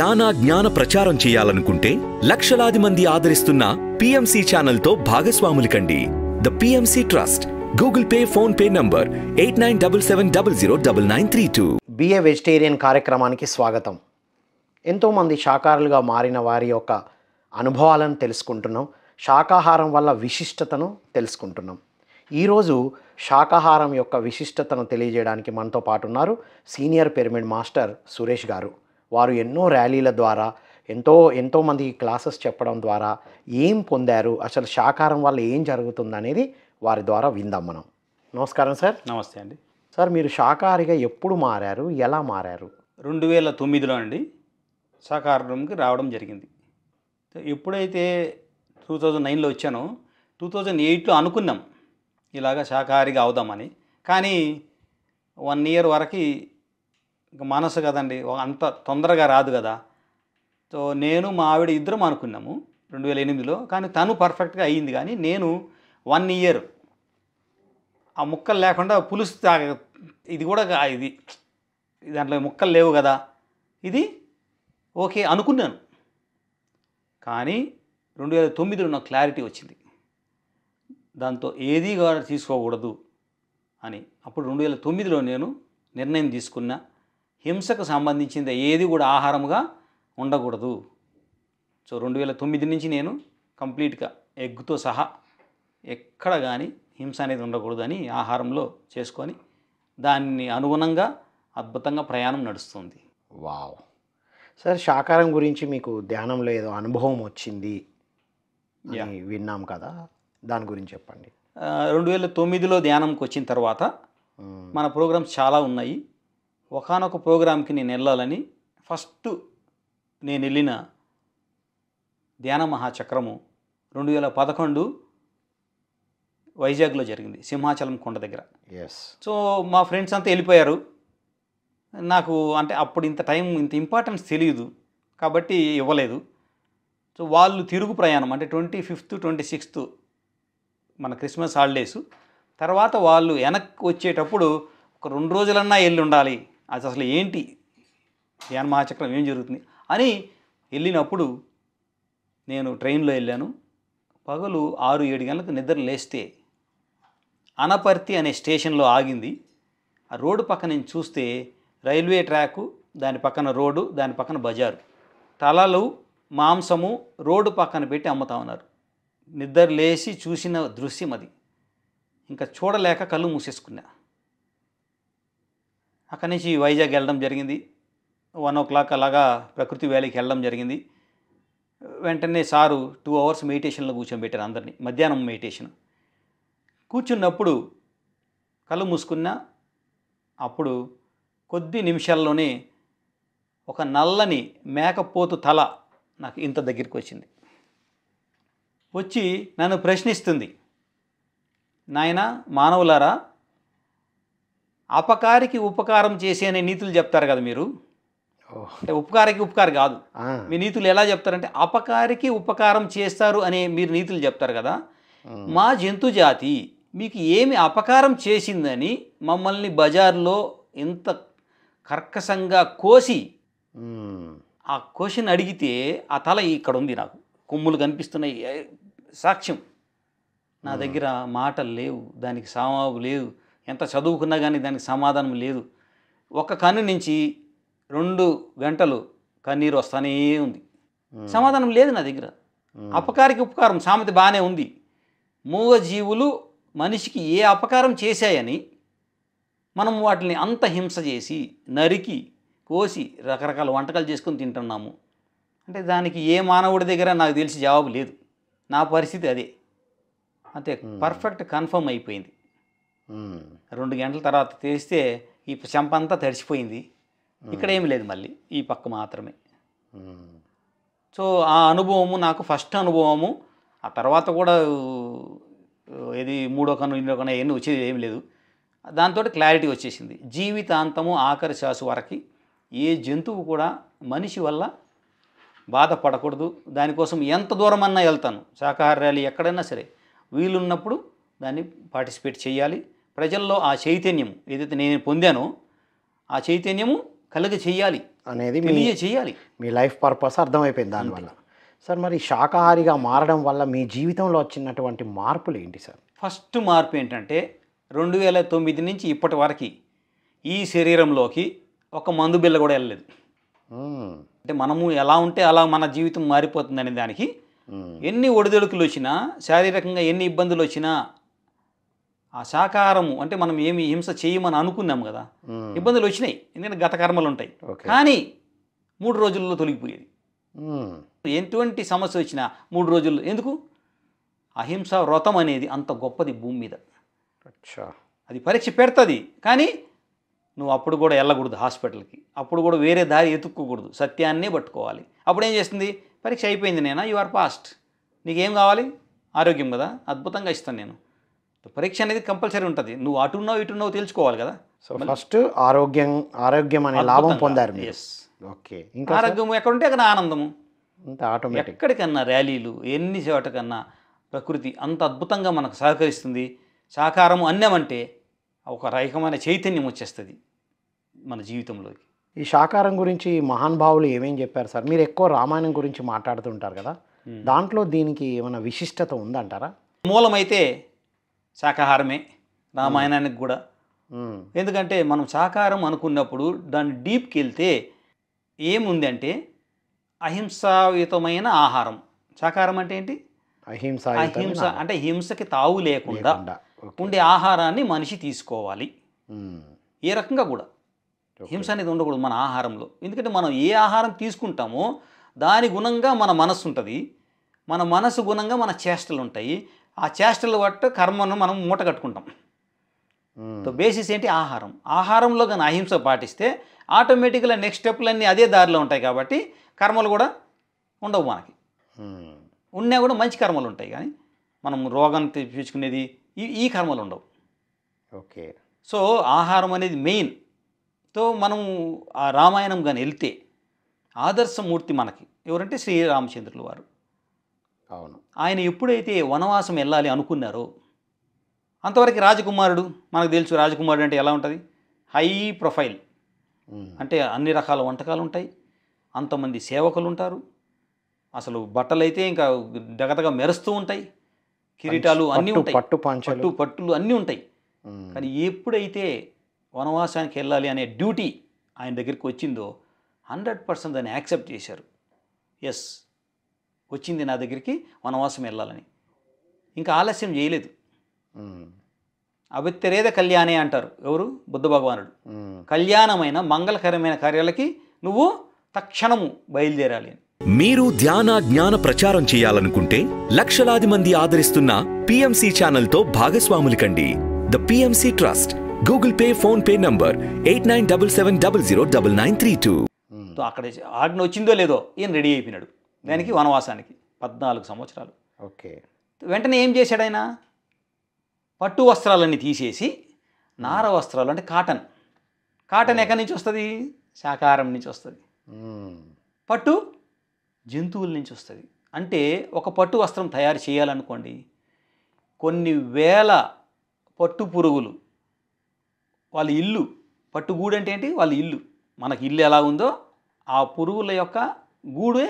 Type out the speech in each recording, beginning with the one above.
ధ్యాన జ్ఞాన ప్రచారం చేయాలనుకుంటే లక్షలాది మంది ఆదరిస్తున్న పిఎంసి ఛానల్తో భాగస్వాములు కండి the PMC trust Google Pay PhonePe number eight nine double seven double zero double nine three two BA vegetarian కార్యక్రమానికి స్వాగతం ఎంతోమంది శాకాహారులుగా మారిన వారి యొక్క అనుభవాలను తెలుసుకుంటున్నాం శాకాహారం వల్ల విశిష్టతను తెలుసుకుంటున్నాం ఈరోజు శాకాహారం యొక్క విశిష్టతను తెలియజేయడానికి మనతో పాటు ఉన్నారు సీనియర్ పిరమిడ్ మాస్టర్ సురేష్ గారు వారు ఎన్నో ర్యాలీల ద్వారా ఎంతో ఎంతోమంది క్లాసెస్ చెప్పడం ద్వారా ఏం పొందారు అసలు శాకారం వల్ల ఏం జరుగుతుంది అనేది వారి ద్వారా విందాం మనం నమస్కారం సార్ నమస్తే అండి సార్ మీరు శాకాహారిగా ఎప్పుడు మారారు ఎలా మారారు రెండు వేల తొమ్మిదిలో అండి శాకాహారంకి రావడం జరిగింది ఎప్పుడైతే టూ థౌజండ్ నైన్లో వచ్చానో టూ థౌజండ్ ఎయిట్లో అనుకున్నాం ఇలాగ శాకాహారిగా అవుదామని కానీ వన్ ఇయర్ వరకు ఇంకా మనసు కదండి అంత తొందరగా రాదు కదా సో నేను మా ఆవిడ ఇద్దరం అనుకున్నాము రెండు వేల ఎనిమిదిలో కానీ తను పర్ఫెక్ట్గా అయ్యింది కానీ నేను వన్ ఇయర్ ఆ ముక్కలు లేకుండా పులుసు తాగ ఇది కూడా ఇది దాంట్లో ముక్కలు లేవు కదా ఇది ఓకే అనుకున్నాను కానీ రెండు వేల తొమ్మిదిలో నాకు క్లారిటీ వచ్చింది దాంతో ఏదీ కూడా తీసుకోకూడదు అని అప్పుడు రెండు వేల తొమ్మిదిలో నేను నిర్ణయం తీసుకున్నా హింసకు సంబంధించింది ఏది కూడా ఆహారంగా ఉండకూడదు సో రెండు వేల తొమ్మిది నుంచి నేను కంప్లీట్గా ఎగ్తో సహా ఎక్కడ కానీ హింస అనేది ఉండకూడదు అని ఆహారంలో చేసుకొని దాన్ని అనుగుణంగా అద్భుతంగా ప్రయాణం నడుస్తుంది వావ్ సార్ శాకారం గురించి మీకు ధ్యానంలో ఏదో అనుభవం వచ్చింది విన్నాం కదా దాని గురించి చెప్పండి రెండు వేల తొమ్మిదిలో ధ్యానంకి వచ్చిన తర్వాత మన ప్రోగ్రామ్స్ చాలా ఉన్నాయి ఒకనొక ప్రోగ్రాంకి నేను వెళ్ళాలని ఫస్ట్ నేను వెళ్ళిన ధ్యాన మహాచక్రము రెండు వేల పదకొండు వైజాగ్లో జరిగింది సింహాచలం కొండ దగ్గర ఎస్ సో మా ఫ్రెండ్స్ అంతా వెళ్ళిపోయారు నాకు అంటే అప్పుడు ఇంత టైం ఇంత ఇంపార్టెన్స్ తెలియదు కాబట్టి ఇవ్వలేదు సో వాళ్ళు తిరుగు ప్రయాణం అంటే ట్వంటీ ఫిఫ్త్ ట్వంటీ సిక్స్త్ మన క్రిస్మస్ హాలిడేసు తర్వాత వాళ్ళు వెనక్కి వచ్చేటప్పుడు ఒక రెండు రోజులన్నా వెళ్ళి ఉండాలి అది అసలు ఏంటి ధ్యాన మహాచక్రం ఏం జరుగుతుంది అని వెళ్ళినప్పుడు నేను ట్రైన్లో వెళ్ళాను పగలు ఆరు ఏడు గంటలకు నిద్ర లేస్తే అనపర్తి అనే స్టేషన్లో ఆగింది ఆ రోడ్డు పక్క నేను చూస్తే రైల్వే ట్రాకు దాని పక్కన రోడ్డు దాని పక్కన బజారు తలలు మాంసము రోడ్డు పక్కన పెట్టి అమ్ముతా ఉన్నారు నిద్ర లేచి చూసిన దృశ్యం అది ఇంకా చూడలేక కళ్ళు మూసేసుకున్నా అక్కడి నుంచి వైజాగ్ వెళ్ళడం జరిగింది వన్ ఓ క్లాక్ అలాగా ప్రకృతి వ్యాలీకి వెళ్ళడం జరిగింది వెంటనే సారు టూ అవర్స్ మెడిటేషన్లో కూర్చోబెట్టారు అందరినీ మధ్యాహ్నం మెడిటేషన్ కూర్చున్నప్పుడు కళ్ళు మూసుకున్నా అప్పుడు కొద్ది నిమిషాల్లోనే ఒక నల్లని మేకపోతు తల నాకు ఇంత దగ్గరికి వచ్చింది వచ్చి నన్ను ప్రశ్నిస్తుంది నాయన మానవులారా అపకారికి ఉపకారం చేసే అనే నీతులు చెప్తారు కదా మీరు అంటే ఉపకారికి ఉపకారం కాదు మీ నీతులు ఎలా చెప్తారంటే అపకారికి ఉపకారం చేస్తారు అనే మీరు నీతులు చెప్తారు కదా మా జంతు జాతి మీకు ఏమి అపకారం చేసిందని మమ్మల్ని బజార్లో ఇంత కర్కశంగా కోసి ఆ కోసిని అడిగితే ఆ తల ఇక్కడ ఉంది నాకు కొమ్ములు కనిపిస్తున్నాయి సాక్ష్యం నా దగ్గర మాటలు లేవు దానికి సామాబు లేవు ఎంత చదువుకున్నా కానీ దానికి సమాధానం లేదు ఒక కన్ను నుంచి రెండు గంటలు కన్నీరు వస్తానే ఉంది సమాధానం లేదు నా దగ్గర అపకారికి ఉపకారం సామెత బాగానే ఉంది మూగజీవులు మనిషికి ఏ అపకారం చేశాయని మనం వాటిని అంత హింస చేసి నరికి కోసి రకరకాల వంటకాలు చేసుకొని తింటున్నాము అంటే దానికి ఏ మానవుడి దగ్గర నాకు తెలిసి జవాబు లేదు నా పరిస్థితి అదే అంతే పర్ఫెక్ట్ కన్ఫర్మ్ అయిపోయింది Hmm. రెండు గంటల తర్వాత తెరిస్తే ఈ చెంపంతా తడిచిపోయింది hmm. ఇక్కడ ఏమి లేదు మళ్ళీ ఈ పక్క మాత్రమే hmm. సో ఆ అనుభవము నాకు ఫస్ట్ అనుభవము ఆ తర్వాత కూడా ఏది మూడో కన్ను ఎన్నో కన్నా ఏమి వచ్చేది ఏమి లేదు దాంతో క్లారిటీ వచ్చేసింది జీవితాంతము ఆఖరి శ్వాస వరకు ఏ జంతువు కూడా మనిషి వల్ల బాధపడకూడదు దానికోసం ఎంత దూరం అన్నా వెళ్తాను శాకాహార ర్యాలీ ఎక్కడైనా సరే వీలున్నప్పుడు దాన్ని పార్టిసిపేట్ చేయాలి ప్రజల్లో ఆ చైతన్యం ఏదైతే నేను పొందానో ఆ చైతన్యము కలిగ చేయాలి అనేది మీయే చేయాలి మీ లైఫ్ పర్పస్ అర్థమైపోయింది దానివల్ల సార్ మరి శాకాహారిగా మారడం వల్ల మీ జీవితంలో వచ్చినటువంటి మార్పులు ఏంటి సార్ ఫస్ట్ మార్పు ఏంటంటే రెండు వేల తొమ్మిది నుంచి ఇప్పటి వరకు ఈ శరీరంలోకి ఒక మందు బిల్ల కూడా వెళ్ళలేదు అంటే మనము ఎలా ఉంటే అలా మన జీవితం మారిపోతుందనే దానికి ఎన్ని ఒడిదొడుకులు వచ్చినా శారీరకంగా ఎన్ని ఇబ్బందులు వచ్చినా ఆ సాకారము అంటే మనం ఏమి హింస చేయమని అనుకున్నాం కదా ఇబ్బందులు వచ్చినాయి ఎందుకంటే గత కర్మలు ఉంటాయి కానీ మూడు రోజుల్లో తొలగిపోయేది ఎటువంటి సమస్య వచ్చినా మూడు రోజుల్లో ఎందుకు అహింస వ్రతం అనేది అంత గొప్పది భూమి మీద అది పరీక్ష పెడుతుంది కానీ నువ్వు అప్పుడు కూడా వెళ్ళకూడదు హాస్పిటల్కి అప్పుడు కూడా వేరే దారి ఎతుక్కోకూడదు సత్యాన్నే పట్టుకోవాలి అప్పుడు ఏం చేస్తుంది పరీక్ష అయిపోయింది నేనా యు ఆర్ పాస్ట్ నీకేం కావాలి ఆరోగ్యం కదా అద్భుతంగా ఇస్తాను నేను పరీక్ష అనేది కంపల్సరీ ఉంటుంది నువ్వు అటున్నావు ఉన్నావు తెలుసుకోవాలి కదా సో ఫస్ట్ ఆరోగ్యం ఆరోగ్యం అనే లాభం పొందారు ఓకే ఇంకా ఆరోగ్యం ఎక్కడుంటే అక్కడ ఆనందము ఇంత ఆటోమేటిక్ ఎక్కడికన్నా ర్యాలీలు ఎన్ని చోటకన్నా ప్రకృతి అంత అద్భుతంగా మనకు సహకరిస్తుంది సహకారం అన్నమంటే ఒక రకమైన చైతన్యం వచ్చేస్తుంది మన జీవితంలోకి ఈ శాకారం గురించి మహానుభావులు ఏమేం చెప్పారు సార్ మీరు ఎక్కువ రామాయణం గురించి మాట్లాడుతుంటారు కదా hmm. దాంట్లో దీనికి ఏమైనా విశిష్టత ఉందంటారా మూలమైతే శాకాహారమే రామాయణానికి కూడా ఎందుకంటే మనం శాకాహారం అనుకున్నప్పుడు దాని డీప్కి వెళ్తే ఏముంది అంటే అహింసాయుతమైన ఆహారం శాకాహారం అంటే ఏంటి అహింస అహింస అంటే హింసకి తావు లేకుండా ఉండే ఆహారాన్ని మనిషి తీసుకోవాలి ఏ రకంగా కూడా హింస అనేది ఉండకూడదు మన ఆహారంలో ఎందుకంటే మనం ఏ ఆహారం తీసుకుంటామో దాని గుణంగా మన మనస్సు ఉంటుంది మన మనసు గుణంగా మన చేష్టలు ఉంటాయి ఆ చేష్టలు పట్టు కర్మను మనం మూట కట్టుకుంటాం సో బేసిస్ ఏంటి ఆహారం ఆహారంలో కానీ అహింస పాటిస్తే ఆటోమేటిక్గా నెక్స్ట్ స్టెప్లన్నీ అదే దారిలో ఉంటాయి కాబట్టి కర్మలు కూడా ఉండవు మనకి ఉన్నా కూడా మంచి కర్మలు ఉంటాయి కానీ మనం రోగం తెప్పించుకునేది ఈ ఈ కర్మలు ఉండవు ఓకే సో ఆహారం అనేది మెయిన్ తో మనం ఆ రామాయణం కానీ వెళ్తే ఆదర్శమూర్తి మనకి ఎవరంటే శ్రీరామచంద్రులు వారు అవును ఆయన ఎప్పుడైతే వనవాసం వెళ్ళాలి అనుకున్నారో అంతవరకు రాజకుమారుడు మనకు తెలుసు రాజకుమారుడు అంటే ఎలా ఉంటుంది హై ప్రొఫైల్ అంటే అన్ని రకాల వంటకాలు ఉంటాయి అంతమంది సేవకులు ఉంటారు అసలు బట్టలు అయితే ఇంకా దగదగా మెరుస్తూ ఉంటాయి కిరీటాలు అన్నీ ఉంటాయి పట్టు పట్టు పట్టులు అన్నీ ఉంటాయి కానీ ఎప్పుడైతే వనవాసానికి వెళ్ళాలి అనే డ్యూటీ ఆయన దగ్గరికి వచ్చిందో హండ్రెడ్ పర్సెంట్ దాన్ని యాక్సెప్ట్ చేశారు ఎస్ వచ్చింది నా దగ్గరికి వనవాసం వెళ్ళాలని ఇంకా ఆలస్యం చేయలేదు అవిత్తరేద కళ్యాణే అంటారు ఎవరు బుద్ధ భగవానుడు కళ్యాణమైన మంగళకరమైన కార్యాలకి నువ్వు తక్షణము బయలుదేరాలి మీరు ధ్యాన జ్ఞాన ప్రచారం చేయాలనుకుంటే లక్షలాది మంది ఆదరిస్తున్న పిఎంసి ఛానల్తో భాగస్వాములు కండి the PMC trust Google Pay PhonePe number eight nine double seven double zero double nine three two అక్కడ ఆడిన వచ్చిందో లేదో ఈయన రెడీ అయిపోయినాడు దానికి వనవాసానికి పద్నాలుగు సంవత్సరాలు ఓకే వెంటనే ఏం చేశాడు ఆయన పట్టు వస్త్రాలన్నీ తీసేసి నార వస్త్రాలు అంటే కాటన్ కాటన్ ఎక్కడి నుంచి వస్తుంది శాకాహారం నుంచి వస్తుంది పట్టు జంతువుల నుంచి వస్తుంది అంటే ఒక పట్టు వస్త్రం తయారు చేయాలనుకోండి కొన్ని వేల పట్టు పురుగులు వాళ్ళ ఇల్లు పట్టు గూడు అంటే ఏంటి వాళ్ళ ఇల్లు మనకి ఇల్లు ఎలా ఉందో ఆ పురుగుల యొక్క గూడే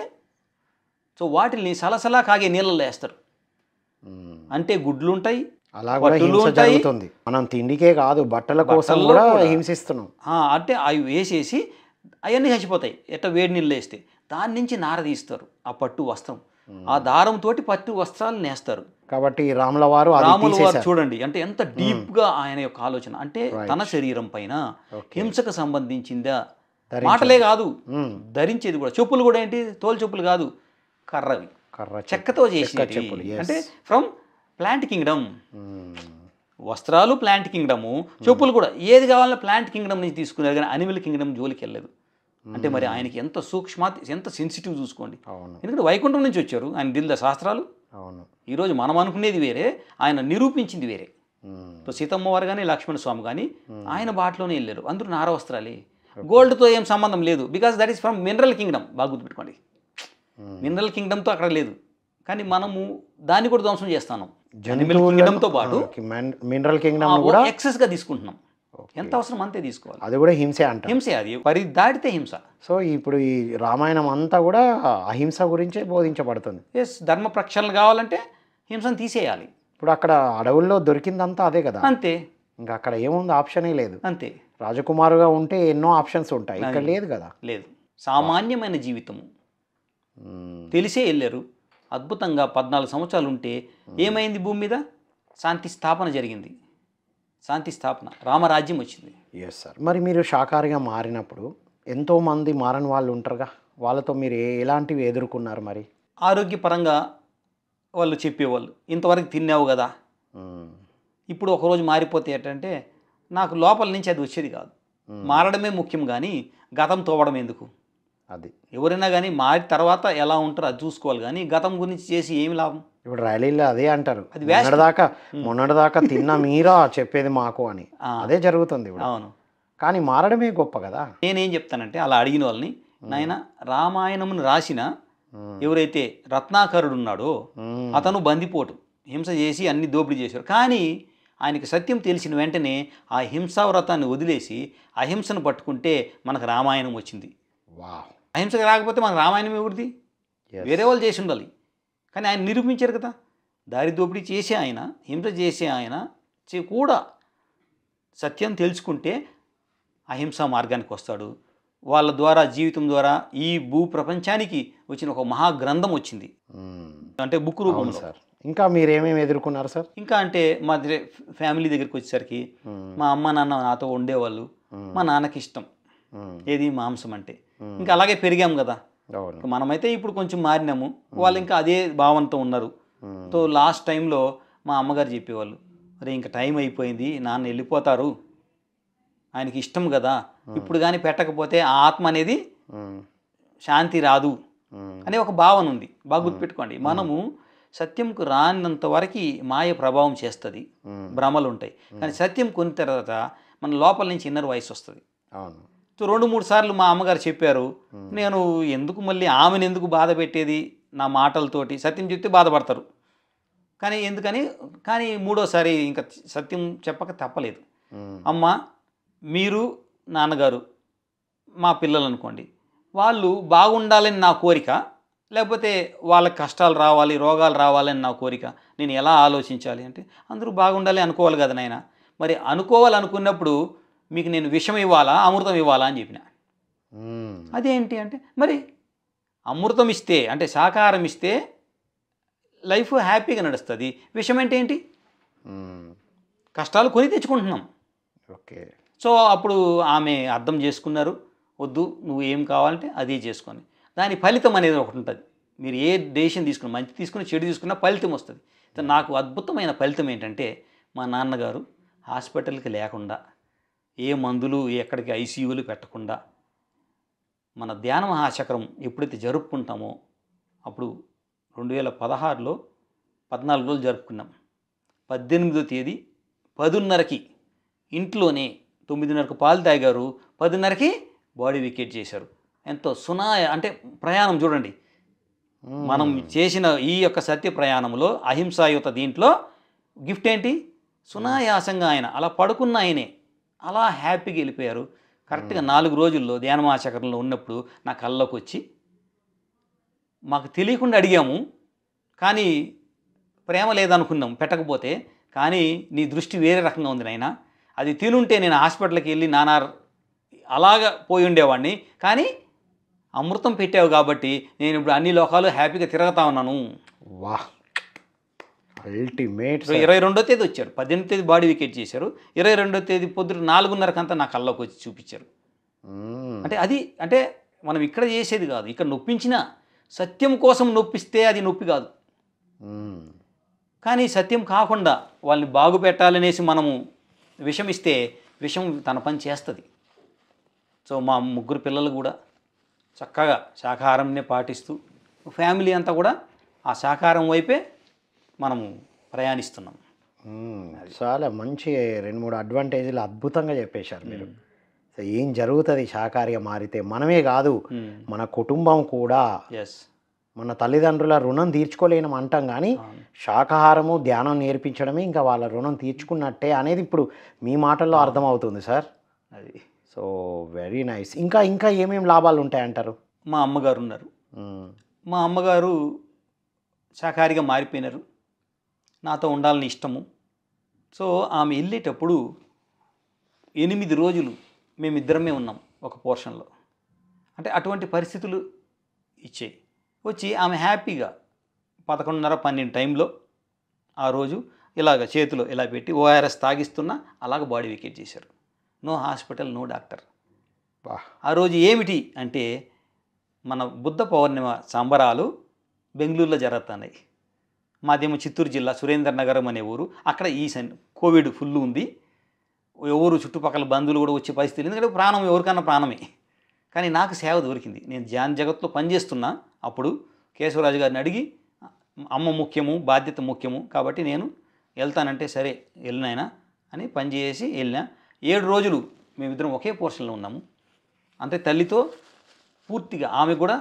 సో వాటిని సలసలా కాగే నీళ్ళల్లో వేస్తారు అంటే గుడ్లు ఉంటాయి అలా జరుగుతుంది మనం తిండికే కాదు బట్టల కోసం కూడా హింసిస్తున్నాం అంటే అవి వేసేసి అవన్నీ చచ్చిపోతాయి ఎట్ట వేడి నీళ్ళు వేస్తే దాని నుంచి నార తీస్తారు ఆ పట్టు వస్త్రం ఆ దారంతో పట్టు వస్త్రాలు నేస్తారు కాబట్టి రాముల వారు రాముల వారు చూడండి అంటే ఎంత డీప్గా ఆయన యొక్క ఆలోచన అంటే తన శరీరం పైన హింసకు సంబంధించిందా మాటలే కాదు ధరించేది కూడా చెప్పులు కూడా ఏంటి తోలు చెప్పులు కాదు కర్రవి కర్ర చెక్కతో చేసిన అంటే ఫ్రమ్ ప్లాంట్ కింగ్డమ్ hmm. వస్త్రాలు ప్లాంట్ కింగ్డము చెప్పులు కూడా hmm. ఏది కావాలన్నా ప్లాంట్ కింగ్డమ్ నుంచి తీసుకున్నారు కానీ అనిమల్ కింగ్డమ్ జోలికి వెళ్ళలేదు అంటే మరి hmm. ఆయనకి ఎంత సూక్ష్మ ఎంత సెన్సిటివ్ చూసుకోండి ఎందుకంటే వైకుంఠం నుంచి వచ్చారు ఆయన దిల్ద శాస్త్రాలు అవును ఈరోజు మనం అనుకునేది వేరే ఆయన నిరూపించింది వేరే సో వారు కానీ లక్ష్మణ స్వామి కానీ ఆయన బాటలోనే వెళ్ళారు అందరూ నార వస్త్రాలే గోల్డ్తో ఏం సంబంధం లేదు because that is from mineral kingdom బాగా గుర్తుపెట్టుకోండి మినరల్ కింగ్డమ్తో అక్కడ లేదు కానీ మనము దాన్ని కూడా ధ్వంసం చేస్తాను మినరల్ పాటు మినరల్ కింగ్డమ్ కూడా ఎక్సెస్గా తీసుకుంటున్నాం ఎంత అవసరం అంతే తీసుకోవాలి అది కూడా హింసే అంట హింస అది పరి దాటితే హింస సో ఇప్పుడు ఈ రామాయణం అంతా కూడా అహింస గురించే బోధించబడుతుంది ఎస్ ధర్మ ప్రక్షాళన కావాలంటే హింసను తీసేయాలి ఇప్పుడు అక్కడ అడవుల్లో దొరికిందంతా అదే కదా అంతే ఇంకా అక్కడ ఏముంది ఆప్షనే లేదు అంతే రాజకుమారుగా ఉంటే ఎన్నో ఆప్షన్స్ ఉంటాయి ఇక్కడ లేదు కదా లేదు సామాన్యమైన జీవితము తెలిసే వెళ్ళారు అద్భుతంగా పద్నాలుగు సంవత్సరాలు ఉంటే ఏమైంది భూమి మీద శాంతి స్థాపన జరిగింది శాంతి స్థాపన రామరాజ్యం వచ్చింది ఎస్ సార్ మరి మీరు షాకారిగా మారినప్పుడు ఎంతోమంది మారని వాళ్ళు ఉంటారుగా వాళ్ళతో మీరు ఎలాంటివి ఎదుర్కొన్నారు మరి ఆరోగ్యపరంగా వాళ్ళు చెప్పేవాళ్ళు ఇంతవరకు తిన్నావు కదా hmm. ఇప్పుడు ఒకరోజు మారిపోతే ఏంటంటే నాకు లోపల నుంచి అది వచ్చేది కాదు hmm. మారడమే ముఖ్యం కానీ గతం తోవడం ఎందుకు అది ఎవరైనా కానీ మారి తర్వాత ఎలా ఉంటారో అది చూసుకోవాలి కానీ గతం గురించి చేసి ఏమి లాభం ఇప్పుడు ర్యాలీలో అదే అంటారు అది మొన్నటిదాకా మొన్నటిదాకా తిన్న మీరా చెప్పేది మాకు అని అదే జరుగుతుంది ఇప్పుడు అవును కానీ మారడమే గొప్ప కదా నేనేం చెప్తానంటే అలా అడిగిన వాళ్ళని నాయన రామాయణమును రాసిన ఎవరైతే రత్నాకరుడు ఉన్నాడో అతను బందిపోటు హింస చేసి అన్ని దోపిడీ చేశారు కానీ ఆయనకి సత్యం తెలిసిన వెంటనే ఆ హింసావ్రతాన్ని వదిలేసి అహింసను పట్టుకుంటే మనకు రామాయణం వచ్చింది వా అహింసకు రాకపోతే మన రామాయణం ఎవరిది వేరే వాళ్ళు చేసి ఉండాలి కానీ ఆయన నిరూపించారు కదా దారి దోపిడీ చేసే ఆయన హింస చేసే ఆయన కూడా సత్యం తెలుసుకుంటే అహింసా మార్గానికి వస్తాడు వాళ్ళ ద్వారా జీవితం ద్వారా ఈ భూ ప్రపంచానికి వచ్చిన ఒక మహాగ్రంథం వచ్చింది hmm. అంటే బుక్ రూపంలో సార్ ఇంకా మీరు ఏమేమి ఎదుర్కొన్నారు సార్ ఇంకా అంటే మా ఫ్యామిలీ దగ్గరికి వచ్చేసరికి hmm. మా అమ్మ నాన్న నాతో ఉండేవాళ్ళు మా hmm. నాన్నకి ఇష్టం ఏది మాంసం అంటే ఇంకా అలాగే పెరిగాం కదా మనమైతే ఇప్పుడు కొంచెం మారినాము వాళ్ళు ఇంకా అదే భావనతో ఉన్నారు సో లాస్ట్ టైంలో మా అమ్మగారు చెప్పేవాళ్ళు అరే ఇంకా టైం అయిపోయింది నాన్న వెళ్ళిపోతారు ఆయనకి ఇష్టం కదా ఇప్పుడు కానీ పెట్టకపోతే ఆ ఆత్మ అనేది శాంతి రాదు అనే ఒక భావన ఉంది బాగా గుర్తుపెట్టుకోండి మనము సత్యంకు రానంత వరకు మాయ ప్రభావం చేస్తుంది భ్రమలు ఉంటాయి కానీ సత్యం కొన్ని తర్వాత మన లోపల నుంచి ఇన్నర్ వాయిస్ వస్తుంది సో రెండు మూడు సార్లు మా అమ్మగారు చెప్పారు నేను ఎందుకు మళ్ళీ ఆమెను ఎందుకు బాధ పెట్టేది నా మాటలతోటి సత్యం చెప్తే బాధపడతారు కానీ ఎందుకని కానీ మూడోసారి ఇంకా సత్యం చెప్పక తప్పలేదు అమ్మ మీరు నాన్నగారు మా పిల్లలు అనుకోండి వాళ్ళు బాగుండాలని నా కోరిక లేకపోతే వాళ్ళకి కష్టాలు రావాలి రోగాలు రావాలని నా కోరిక నేను ఎలా ఆలోచించాలి అంటే అందరూ బాగుండాలి అనుకోవాలి కదా నాయన మరి అనుకోవాలనుకున్నప్పుడు మీకు నేను విషం ఇవ్వాలా అమృతం ఇవ్వాలా అని చెప్పిన అదేంటి అంటే మరి అమృతం ఇస్తే అంటే సాకారం ఇస్తే లైఫ్ హ్యాపీగా నడుస్తుంది విషయం అంటే ఏంటి కష్టాలు కొని తెచ్చుకుంటున్నాం ఓకే సో అప్పుడు ఆమె అర్థం చేసుకున్నారు వద్దు నువ్వు ఏం కావాలంటే అది చేసుకొని దాని ఫలితం అనేది ఒకటి ఉంటుంది మీరు ఏ దేశం తీసుకున్న మంచి తీసుకున్న చెడు తీసుకున్న ఫలితం వస్తుంది నాకు అద్భుతమైన ఫలితం ఏంటంటే మా నాన్నగారు హాస్పిటల్కి లేకుండా ఏ మందులు ఎక్కడికి ఐసీయూలు పెట్టకుండా మన ధ్యాన మహాచక్రం ఎప్పుడైతే జరుపుకుంటామో అప్పుడు రెండు వేల పదహారులో పద్నాలుగు రోజులు జరుపుకున్నాం పద్దెనిమిదో తేదీ పదున్నరకి ఇంట్లోనే తొమ్మిదిన్నరకు పాలు తాగారు పదిన్నరకి బాడీ వికెట్ చేశారు ఎంతో సునాయ అంటే ప్రయాణం చూడండి మనం చేసిన ఈ యొక్క సత్య ప్రయాణంలో అహింసాయుత దీంట్లో గిఫ్ట్ ఏంటి సునాయాసంగా ఆయన అలా పడుకున్న ఆయనే అలా హ్యాపీగా వెళ్ళిపోయారు కరెక్ట్గా నాలుగు రోజుల్లో ధ్యానమాచకంలో ఉన్నప్పుడు నా కళ్ళలోకి వచ్చి మాకు తెలియకుండా అడిగాము కానీ ప్రేమ లేదనుకున్నాం పెట్టకపోతే కానీ నీ దృష్టి వేరే రకంగా ఉంది నాయన అది తినుంటే నేను హాస్పిటల్కి వెళ్ళి నానా అలాగ పోయి ఉండేవాడిని కానీ అమృతం పెట్టావు కాబట్టి నేను ఇప్పుడు అన్ని లోకాలు హ్యాపీగా తిరగతా ఉన్నాను వాహ్ అల్టిమేట్ ఇరవై రెండో తేదీ వచ్చారు పద్దెనిమిది తేదీ బాడీ వికెట్ చేశారు ఇరవై రెండో తేదీ పొద్దున నాలుగున్నరకంతా నా కళ్ళకు వచ్చి చూపించారు అంటే అది అంటే మనం ఇక్కడ చేసేది కాదు ఇక్కడ నొప్పించిన సత్యం కోసం నొప్పిస్తే అది నొప్పి కాదు కానీ సత్యం కాకుండా వాళ్ళని బాగు పెట్టాలనేసి మనము విషమిస్తే విషం తన పని చేస్తుంది సో మా ముగ్గురు పిల్లలు కూడా చక్కగా శాకాహారంనే పాటిస్తూ ఫ్యామిలీ అంతా కూడా ఆ శాకాహారం వైపే మనము ప్రయాణిస్తున్నాం చాలా మంచి రెండు మూడు అడ్వాంటేజీలు అద్భుతంగా చెప్పేశారు మీరు ఏం జరుగుతుంది శాకారిగా మారితే మనమే కాదు మన కుటుంబం కూడా మన తల్లిదండ్రుల రుణం తీర్చుకోలేని అంటాం కానీ శాకాహారము ధ్యానం నేర్పించడమే ఇంకా వాళ్ళ రుణం తీర్చుకున్నట్టే అనేది ఇప్పుడు మీ మాటల్లో అర్థమవుతుంది సార్ అది సో వెరీ నైస్ ఇంకా ఇంకా ఏమేమి లాభాలు ఉంటాయంటారు మా అమ్మగారు ఉన్నారు మా అమ్మగారు శాకాహారిగా మారిపోయినారు నాతో ఉండాలని ఇష్టము సో ఆమె వెళ్ళేటప్పుడు ఎనిమిది రోజులు మేమిద్దరమే ఉన్నాం ఒక పోర్షన్లో అంటే అటువంటి పరిస్థితులు ఇచ్చాయి వచ్చి ఆమె హ్యాపీగా పదకొండున్నర పన్నెండు టైంలో ఆ రోజు ఇలాగ చేతిలో ఇలా పెట్టి ఓఆర్ఎస్ తాగిస్తున్నా అలాగ బాడీ వికెట్ చేశారు నో హాస్పిటల్ నో డాక్టర్ ఆ రోజు ఏమిటి అంటే మన బుద్ధ పౌర్ణిమ సంబరాలు బెంగళూరులో జరుగుతున్నాయి మాదేమో చిత్తూరు జిల్లా సురేందర్ నగరం అనే ఊరు అక్కడ ఈ కోవిడ్ ఫుల్ ఉంది ఎవరు చుట్టుపక్కల బంధువులు కూడా వచ్చే పరిస్థితి ఎందుకంటే ప్రాణం ఎవరికన్నా ప్రాణమే కానీ నాకు సేవ దొరికింది నేను జాన్ జగత్లో పనిచేస్తున్నా అప్పుడు కేశవరాజు గారిని అడిగి అమ్మ ముఖ్యము బాధ్యత ముఖ్యము కాబట్టి నేను వెళ్తానంటే సరే వెళ్ళినాయన అని పనిచేసి వెళ్ళిన ఏడు రోజులు మేమిద్దరం ఒకే పోర్షన్లో ఉన్నాము అంటే తల్లితో పూర్తిగా ఆమె కూడా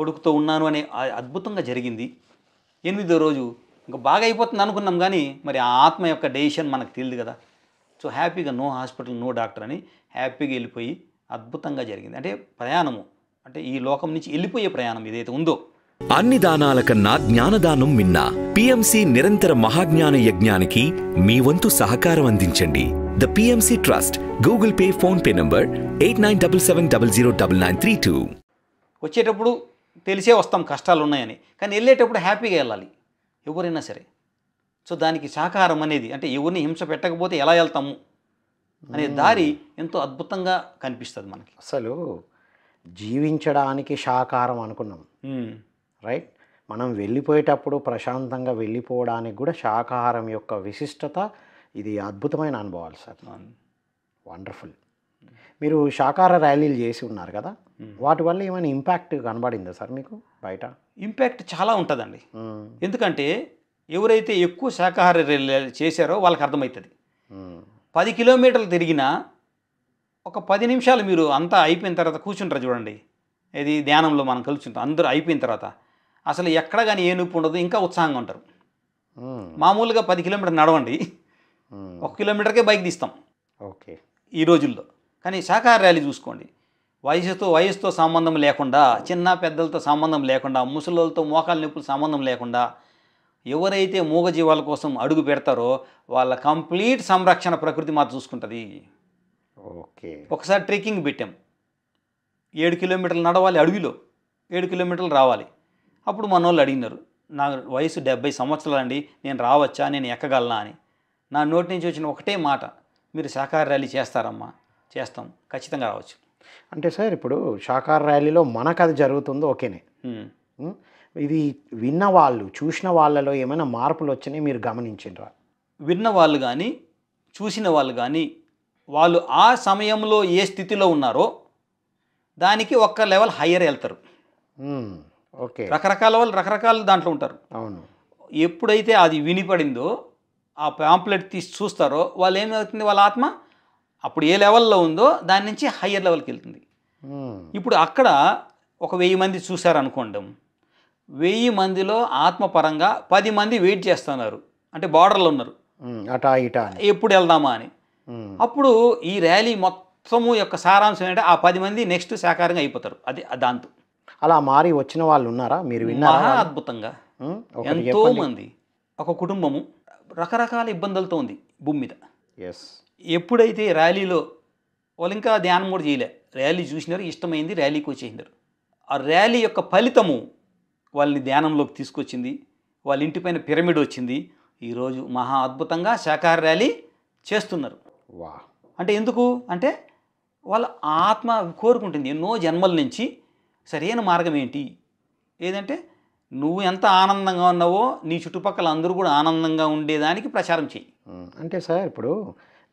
కొడుకుతో ఉన్నాను అనే అద్భుతంగా జరిగింది ఎనిమిదో రోజు ఇంకా బాగా అయిపోతుంది అనుకున్నాం కానీ మరి ఆ ఆత్మ యొక్క డెసిషన్ మనకు తెలియదు కదా సో హ్యాపీగా నో హాస్పిటల్ నో డాక్టర్ అని హ్యాపీగా వెళ్ళిపోయి అద్భుతంగా జరిగింది అంటే ప్రయాణము అంటే ఈ లోకం నుంచి వెళ్ళిపోయే ప్రయాణం ఏదైతే ఉందో అన్ని దానాల కన్నా జ్ఞానదానం మిన్న పిఎంసి నిరంతర మహాజ్ఞాన యజ్ఞానికి మీ వంతు సహకారం అందించండి the PMC trust Google Pay PhonePe number eight nine double seven double zero double nine three two వచ్చేటప్పుడు తెలిసే వస్తాం కష్టాలు ఉన్నాయని కానీ వెళ్ళేటప్పుడు హ్యాపీగా వెళ్ళాలి ఎవరైనా సరే సో దానికి శాకాహారం అనేది అంటే ఎవరిని హింస పెట్టకపోతే ఎలా వెళ్తాము అనే దారి ఎంతో అద్భుతంగా కనిపిస్తుంది మనకి అసలు జీవించడానికి శాకాహారం అనుకున్నాం రైట్ మనం వెళ్ళిపోయేటప్పుడు ప్రశాంతంగా వెళ్ళిపోవడానికి కూడా శాకాహారం యొక్క విశిష్టత ఇది అద్భుతమైన అనుభవాలు సార్ వండర్ఫుల్ మీరు శాకాహార ర్యాలీలు చేసి ఉన్నారు కదా Hmm. వాటి వల్ల ఏమైనా ఇంపాక్ట్ కనబడిందా సార్ మీకు బయట ఇంపాక్ట్ చాలా ఉంటుందండి hmm. ఎందుకంటే ఎవరైతే ఎక్కువ శాకాహార చేశారో వాళ్ళకి అర్థమవుతుంది hmm. పది కిలోమీటర్లు తిరిగినా ఒక పది నిమిషాలు మీరు అంతా అయిపోయిన తర్వాత కూర్చుంటారు చూడండి ఇది ధ్యానంలో మనం కలుచుంటాం అందరూ అయిపోయిన తర్వాత అసలు ఎక్కడ కానీ ఏ నొప్పి ఉండదు ఇంకా ఉత్సాహంగా ఉంటారు మామూలుగా పది కిలోమీటర్ నడవండి ఒక కిలోమీటర్కే బైక్ తీస్తాం ఓకే ఈ రోజుల్లో కానీ శాఖాహార ర్యాలీ చూసుకోండి వయసుతో వయసుతో సంబంధం లేకుండా చిన్న పెద్దలతో సంబంధం లేకుండా ముసలోళ్ళతో మోకాలు నొప్పులు సంబంధం లేకుండా ఎవరైతే మూగజీవాల కోసం అడుగు పెడతారో వాళ్ళ కంప్లీట్ సంరక్షణ ప్రకృతి మాత్రం చూసుకుంటుంది ఓకే ఒకసారి ట్రెక్కింగ్ పెట్టాం ఏడు కిలోమీటర్లు నడవాలి అడవిలో ఏడు కిలోమీటర్లు రావాలి అప్పుడు మన వాళ్ళు అడిగినారు నా వయసు డెబ్బై అండి నేను రావచ్చా నేను ఎక్కగలనా అని నా నోటి నుంచి వచ్చిన ఒకటే మాట మీరు సహకార ర్యాలీ చేస్తారమ్మా చేస్తాం ఖచ్చితంగా రావచ్చు అంటే సార్ ఇప్పుడు షాకార ర్యాలీలో మనకు అది జరుగుతుందో ఓకేనే ఇది విన్న వాళ్ళు చూసిన వాళ్ళలో ఏమైనా మార్పులు వచ్చినాయి మీరు గమనించినరా విన్న వాళ్ళు కానీ చూసిన వాళ్ళు కానీ వాళ్ళు ఆ సమయంలో ఏ స్థితిలో ఉన్నారో దానికి ఒక్క లెవెల్ హయ్యర్ వెళ్తారు ఓకే రకరకాల వాళ్ళు రకరకాల దాంట్లో ఉంటారు అవును ఎప్పుడైతే అది వినిపడిందో ఆ పాంప్లెట్ తీసి చూస్తారో వాళ్ళు ఏమవుతుంది వాళ్ళ ఆత్మ అప్పుడు ఏ లెవెల్లో ఉందో దాని నుంచి హయ్యర్ లెవెల్కి వెళ్తుంది ఇప్పుడు అక్కడ ఒక వెయ్యి మంది చూశారనుకోండి వెయ్యి మందిలో ఆత్మపరంగా పది మంది వెయిట్ చేస్తున్నారు అంటే బార్డర్లో ఉన్నారు అటా ఇటా ఎప్పుడు వెళ్దామా అని అప్పుడు ఈ ర్యాలీ మొత్తము యొక్క సారాంశం ఏంటంటే ఆ పది మంది నెక్స్ట్ సాకారంగా అయిపోతారు అది దాంతో అలా మారి వచ్చిన వాళ్ళు ఉన్నారా మీరు విన్నారా అద్భుతంగా ఎంతో మంది ఒక కుటుంబము రకరకాల ఇబ్బందులతో ఉంది భూమి మీద ఎప్పుడైతే ర్యాలీలో వాళ్ళు ఇంకా ధ్యానం కూడా చేయలే ర్యాలీ చూసినారు ఇష్టమైంది ర్యాలీకి వచ్చేసినారు ఆ ర్యాలీ యొక్క ఫలితము వాళ్ళని ధ్యానంలోకి తీసుకొచ్చింది వాళ్ళ ఇంటిపైన పిరమిడ్ వచ్చింది ఈరోజు మహా అద్భుతంగా శాకాహార ర్యాలీ చేస్తున్నారు వా అంటే ఎందుకు అంటే వాళ్ళ ఆత్మ కోరుకుంటుంది ఎన్నో జన్మల నుంచి సరైన మార్గం ఏంటి ఏదంటే నువ్వు ఎంత ఆనందంగా ఉన్నావో నీ చుట్టుపక్కల అందరూ కూడా ఆనందంగా ఉండేదానికి ప్రచారం చెయ్యి అంటే సార్ ఇప్పుడు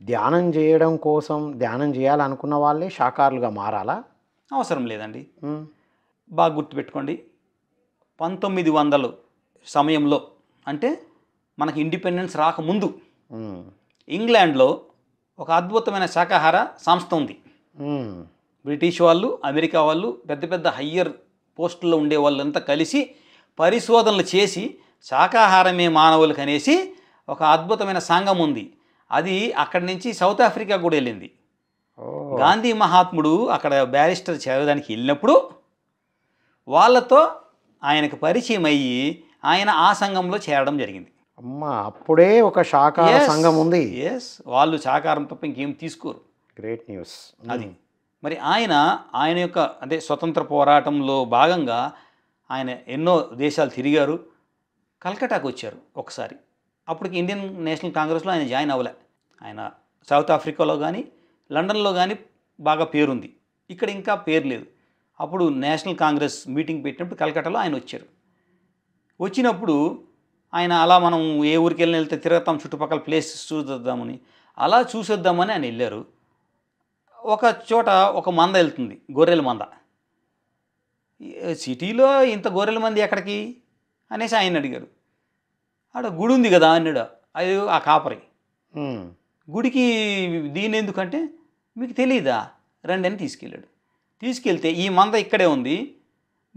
ధ్యానం చేయడం కోసం ధ్యానం చేయాలనుకున్న వాళ్ళే శాకారులుగా మారాలా అవసరం లేదండి బాగా గుర్తుపెట్టుకోండి పంతొమ్మిది వందలు సమయంలో అంటే మనకి ఇండిపెండెన్స్ రాకముందు ఇంగ్లాండ్లో ఒక అద్భుతమైన శాకాహార సంస్థ ఉంది బ్రిటిష్ వాళ్ళు అమెరికా వాళ్ళు పెద్ద పెద్ద హయ్యర్ పోస్టుల్లో ఉండే వాళ్ళంతా కలిసి పరిశోధనలు చేసి శాకాహారమే మానవులకు అనేసి ఒక అద్భుతమైన సంఘం ఉంది అది అక్కడి నుంచి సౌత్ ఆఫ్రికా కూడా వెళ్ళింది గాంధీ మహాత్ముడు అక్కడ బ్యారిస్టర్ చదవడానికి వెళ్ళినప్పుడు వాళ్ళతో ఆయనకు పరిచయం అయ్యి ఆయన ఆ సంఘంలో చేరడం జరిగింది అమ్మ అప్పుడే ఒక శాకాహార సంఘం ఉంది ఎస్ వాళ్ళు శాకాహారం తప్ప ఇంకేం తీసుకోరు గ్రేట్ న్యూస్ అది hmm. మరి ఆయన ఆయన యొక్క అంటే స్వతంత్ర పోరాటంలో భాగంగా ఆయన ఎన్నో దేశాలు తిరిగారు కల్కటాకు వచ్చారు ఒకసారి అప్పటికి ఇండియన్ నేషనల్ కాంగ్రెస్లో ఆయన జాయిన్ అవ్వలే ఆయన సౌత్ ఆఫ్రికాలో కానీ లండన్లో కానీ బాగా పేరుంది ఇక్కడ ఇంకా పేరు లేదు అప్పుడు నేషనల్ కాంగ్రెస్ మీటింగ్ పెట్టినప్పుడు కలకట్టాలో ఆయన వచ్చారు వచ్చినప్పుడు ఆయన అలా మనం ఏ ఊరికి వెళ్ళిన వెళ్తే తిరగతాం చుట్టుపక్కల ప్లేసెస్ చూద్దామని అలా చూసేద్దామని ఆయన వెళ్ళారు ఒక చోట ఒక మంద వెళ్తుంది గొర్రెల మంద సిటీలో ఇంత గొర్రెల మంది ఎక్కడికి అనేసి ఆయన అడిగారు ఆడ గుడి ఉంది కదా అన్నాడు అది ఆ కాపరి గుడికి దీని ఎందుకంటే మీకు తెలియదా రండి అని తీసుకెళ్ళాడు తీసుకెళ్తే ఈ మంద ఇక్కడే ఉంది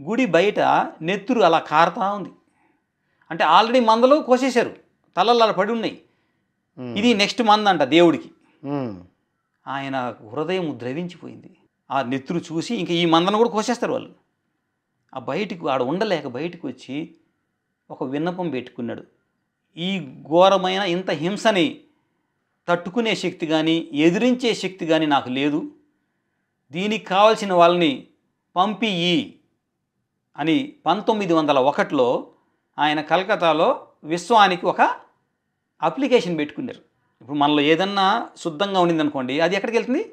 గుడి బయట నెత్తురు అలా కారుతా ఉంది అంటే ఆల్రెడీ మందలు కోసేశారు తలలు అలా పడి ఉన్నాయి ఇది నెక్స్ట్ మంద అంట దేవుడికి ఆయన హృదయం ద్రవించిపోయింది ఆ నెత్తురు చూసి ఇంకా ఈ మందను కూడా కోసేస్తారు వాళ్ళు ఆ బయటికి ఆడ ఉండలేక బయటకు వచ్చి ఒక విన్నపం పెట్టుకున్నాడు ఈ ఘోరమైన ఇంత హింసని తట్టుకునే శక్తి కానీ ఎదిరించే శక్తి కానీ నాకు లేదు దీనికి కావలసిన వాళ్ళని పంపియి అని పంతొమ్మిది వందల ఒకటిలో ఆయన కలకత్తాలో విశ్వానికి ఒక అప్లికేషన్ పెట్టుకున్నారు ఇప్పుడు మనలో ఏదన్నా శుద్ధంగా ఉండింది అనుకోండి అది ఎక్కడికి వెళ్తుంది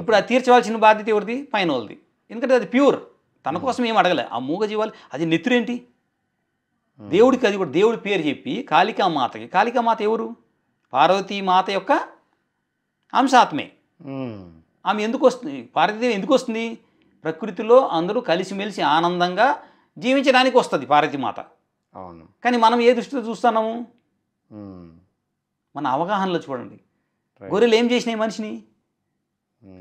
ఇప్పుడు అది తీర్చవలసిన బాధ్యత ఎవరిది పైన వాళ్ళది ఎందుకంటే అది ప్యూర్ తన కోసం ఏం అడగలే ఆ మూగజీవాలు అది నెత్తురేంటి దేవుడికి అది కూడా దేవుడి పేరు చెప్పి కాళికామాతకి కాళికామాత ఎవరు పార్వతీ మాత యొక్క అంశాత్మే ఆమె ఎందుకు వస్తుంది పార్వతీదేవి ఎందుకు వస్తుంది ప్రకృతిలో అందరూ కలిసిమెలిసి ఆనందంగా జీవించడానికి వస్తుంది పార్వతీమాత అవును కానీ మనం ఏ దృష్టితో చూస్తున్నాము మన అవగాహనలో చూడండి గొర్రెలు ఏం చేసినాయి మనిషిని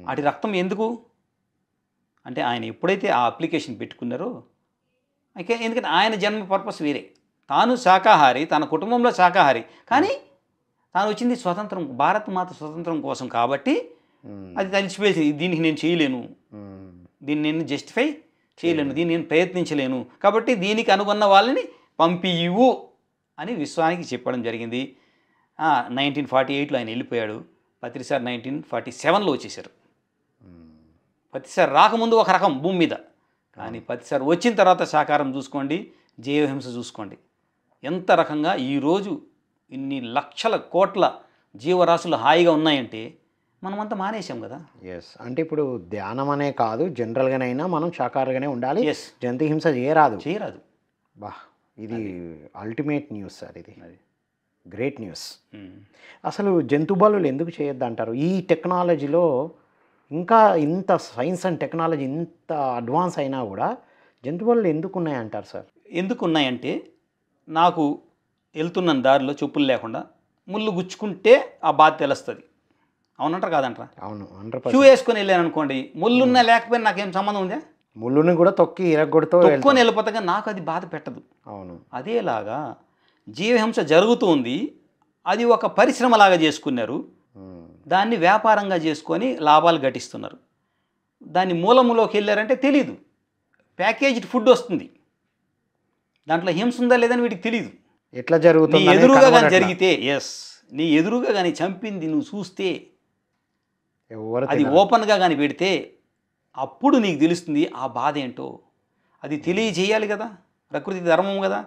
వాటి రక్తం ఎందుకు అంటే ఆయన ఎప్పుడైతే ఆ అప్లికేషన్ పెట్టుకున్నారో అయితే ఎందుకంటే ఆయన జన్మ పర్పస్ వేరే తాను శాకాహారి తన కుటుంబంలో శాకాహారి కానీ తాను వచ్చింది స్వతంత్రం భారత మాత స్వతంత్రం కోసం కాబట్టి అది తలిచిపోయింది దీనికి నేను చేయలేను దీన్ని నేను జస్టిఫై చేయలేను దీన్ని నేను ప్రయత్నించలేను కాబట్టి దీనికి అనుకున్న వాళ్ళని పంపియు అని విశ్వానికి చెప్పడం జరిగింది నైన్టీన్ ఫార్టీ ఎయిట్లో ఆయన వెళ్ళిపోయాడు పత్రిసార్ నైన్టీన్ ఫార్టీ సెవెన్లో వచ్చేసారు పతిసారి రాకముందు ఒక రకం భూమి మీద కానీ పతిసారి వచ్చిన తర్వాత సాకారం చూసుకోండి జీవహింస చూసుకోండి ఎంత రకంగా ఈరోజు ఇన్ని లక్షల కోట్ల జీవరాశులు హాయిగా ఉన్నాయంటే మనమంతా మానేసాం కదా ఎస్ అంటే ఇప్పుడు ధ్యానం అనే కాదు జనరల్గానైనా మనం షాకారుగానే ఉండాలి ఎస్ జంతు హింస చేయరాదు చేయరాదు బా ఇది అల్టిమేట్ న్యూస్ సార్ ఇది గ్రేట్ న్యూస్ అసలు జంతు బలులు ఎందుకు చేయొద్దంటారు ఈ టెక్నాలజీలో ఇంకా ఇంత సైన్స్ అండ్ టెక్నాలజీ ఇంత అడ్వాన్స్ అయినా కూడా జంతువులు ఎందుకు ఉన్నాయంటారు సార్ ఎందుకు ఉన్నాయంటే నాకు వెళ్తున్న దారిలో చెప్పులు లేకుండా ముళ్ళు గుచ్చుకుంటే ఆ బాధ తెలుస్తుంది అవునంటారు కాదంటారా అవును షూ వేసుకొని వెళ్ళాను అనుకోండి ముళ్ళున్నా లేకపోయినా నాకేం సంబంధం ఉందా ముళ్ళుని కూడా తొక్కి ఇరగొడుతూ తొక్కుని వెళ్ళిపోతాగా నాకు అది బాధ పెట్టదు అవును అదేలాగా జీవహింస జరుగుతుంది అది ఒక పరిశ్రమలాగా చేసుకున్నారు దాన్ని వ్యాపారంగా చేసుకొని లాభాలు గటిస్తున్నారు దాన్ని మూలములోకి వెళ్ళారంటే తెలీదు ప్యాకేజ్డ్ ఫుడ్ వస్తుంది దాంట్లో హింస ఉందా లేదని వీటికి తెలియదు ఎట్లా జరుగుతుంది నీ ఎదురుగా కానీ జరిగితే ఎస్ నీ ఎదురుగా కానీ చంపింది నువ్వు చూస్తే అది ఓపెన్గా కానీ పెడితే అప్పుడు నీకు తెలుస్తుంది ఆ బాధ ఏంటో అది hmm. తెలియజేయాలి కదా ప్రకృతి ధర్మం కదా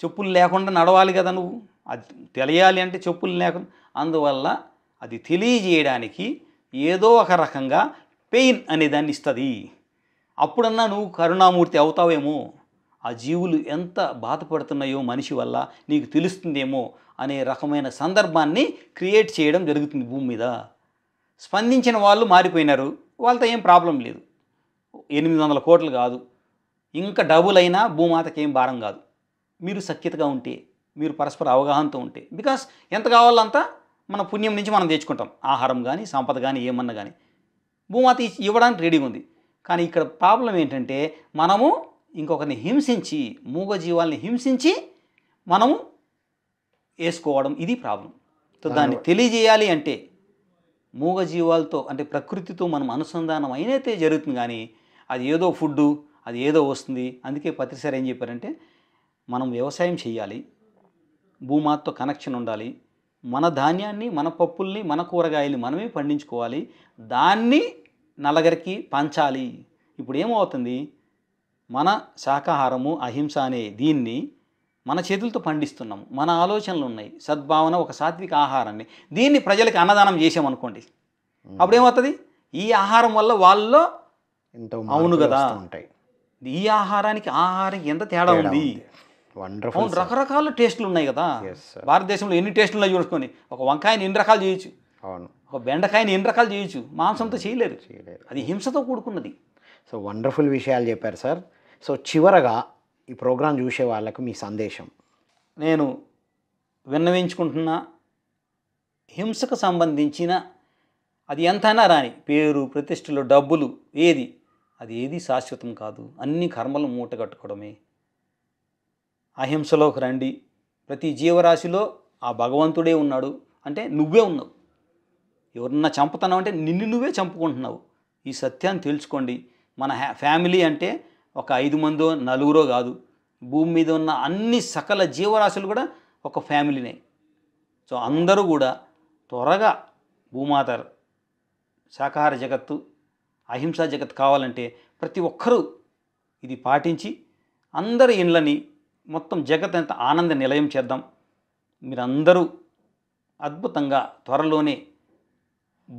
చెప్పులు లేకుండా నడవాలి కదా నువ్వు అది తెలియాలి అంటే చెప్పులు లేకుండా అందువల్ల అది తెలియజేయడానికి ఏదో ఒక రకంగా పెయిన్ అనే దాన్ని ఇస్తుంది అప్పుడన్నా నువ్వు కరుణామూర్తి అవుతావేమో ఆ జీవులు ఎంత బాధపడుతున్నాయో మనిషి వల్ల నీకు తెలుస్తుందేమో అనే రకమైన సందర్భాన్ని క్రియేట్ చేయడం జరుగుతుంది భూమి మీద స్పందించిన వాళ్ళు మారిపోయినారు వాళ్ళతో ఏం ప్రాబ్లం లేదు ఎనిమిది వందల కోట్లు కాదు ఇంకా డబుల్ అయినా భూమాతకి ఏం భారం కాదు మీరు సఖ్యతగా ఉంటే మీరు పరస్పర అవగాహనతో ఉంటే బికాస్ ఎంత కావాలంతా మన పుణ్యం నుంచి మనం తెచ్చుకుంటాం ఆహారం కానీ సంపద కానీ ఏమన్నా కానీ భూమాత ఇవ్వడానికి రెడీగా ఉంది కానీ ఇక్కడ ప్రాబ్లం ఏంటంటే మనము ఇంకొకరిని హింసించి మూగ జీవాల్ని హింసించి మనము వేసుకోవడం ఇది ప్రాబ్లం సో దాన్ని తెలియజేయాలి అంటే మూగ జీవాలతో అంటే ప్రకృతితో మనం అనుసంధానం అయినైతే జరుగుతుంది కానీ అది ఏదో ఫుడ్డు అది ఏదో వస్తుంది అందుకే పత్రిసారి ఏం చెప్పారంటే మనం వ్యవసాయం చేయాలి భూమాతో కనెక్షన్ ఉండాలి మన ధాన్యాన్ని మన పప్పుల్ని మన కూరగాయల్ని మనమే పండించుకోవాలి దాన్ని నలగరికి పంచాలి ఇప్పుడు ఏమవుతుంది మన శాకాహారము అహింస అనే దీన్ని మన చేతులతో పండిస్తున్నాము మన ఆలోచనలు ఉన్నాయి సద్భావన ఒక సాత్విక ఆహారాన్ని దీన్ని ప్రజలకు అన్నదానం చేసామనుకోండి అప్పుడేమవుతుంది ఈ ఆహారం వల్ల వాళ్ళలో అవును కదా ఈ ఆహారానికి ఆహారం ఎంత తేడా ఉంది వండర్ఫుల్ రకరకాల టేస్టులు ఉన్నాయి కదా భారతదేశంలో ఎన్ని టేస్టులు ఉన్నాయి చూసుకొని ఒక వంకాయని ఎన్ని రకాలు చేయొచ్చు అవును ఒక బెండకాయని ఎన్ని రకాలు చేయొచ్చు మాంసంతో hmm. చేయలేరు చేయలేరు అది హింసతో కూడుకున్నది సో వండర్ఫుల్ విషయాలు చెప్పారు సార్ సో చివరగా ఈ ప్రోగ్రాం చూసే వాళ్ళకు మీ సందేశం నేను విన్నవించుకుంటున్న హింసకు సంబంధించిన అది ఎంతైనా రాని పేరు ప్రతిష్టలు డబ్బులు ఏది అది ఏది శాశ్వతం కాదు అన్ని కర్మలు మూట కట్టుకోవడమే అహింసలోకి రండి ప్రతి జీవరాశిలో ఆ భగవంతుడే ఉన్నాడు అంటే నువ్వే ఉన్నావు ఎవరన్నా చంపుతున్నావు అంటే నిన్ను నువ్వే చంపుకుంటున్నావు ఈ సత్యాన్ని తెలుసుకోండి మన ఫ్యామిలీ అంటే ఒక ఐదు మందో నలుగురో కాదు భూమి మీద ఉన్న అన్ని సకల జీవరాశులు కూడా ఒక ఫ్యామిలీనే సో అందరూ కూడా త్వరగా భూమాత శాకాహార జగత్తు అహింసా జగత్ కావాలంటే ప్రతి ఒక్కరూ ఇది పాటించి అందరి ఇండ్లని మొత్తం జగత్ ఎంత ఆనంద నిలయం చేద్దాం మీరందరూ అద్భుతంగా త్వరలోనే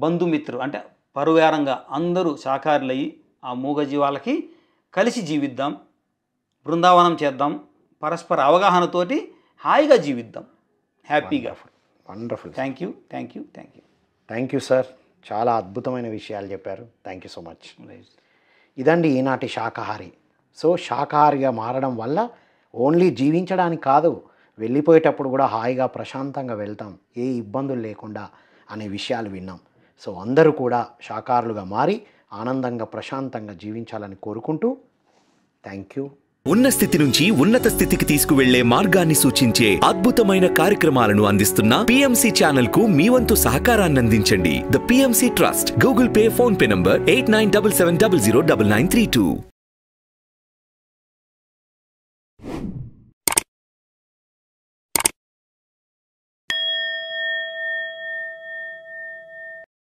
బంధుమిత్రులు అంటే పరువేరంగా అందరూ సాకారులయ్యి ఆ మూగజీవాలకి కలిసి జీవిద్దాం బృందావనం చేద్దాం పరస్పర అవగాహనతోటి హాయిగా జీవిద్దాం హ్యాపీగా wonderful thank you thank you thank you thank you sir చాలా అద్భుతమైన విషయాలు చెప్పారు థ్యాంక్ యూ సో మచ్ ఇదండి ఈనాటి శాకాహారి సో శాకాహారిగా మారడం వల్ల ఓన్లీ జీవించడానికి కాదు వెళ్ళిపోయేటప్పుడు కూడా హాయిగా ప్రశాంతంగా వెళ్తాం ఏ ఇబ్బందులు లేకుండా అనే విషయాలు విన్నాం సో అందరూ కూడా షాకారులుగా మారి ఆనందంగా ప్రశాంతంగా జీవించాలని కోరుకుంటూ థ్యాంక్ యూ ఉన్న స్థితి నుంచి ఉన్నత స్థితికి తీసుకువెళ్లే మార్గాన్ని సూచించే అద్భుతమైన కార్యక్రమాలను అందిస్తున్న పిఎంసి ఛానల్ కు మీ వంతు సహకారాన్ని అందించండి the PMC trust Google Pay PhonePe number eight nine double seven double zero double nine three two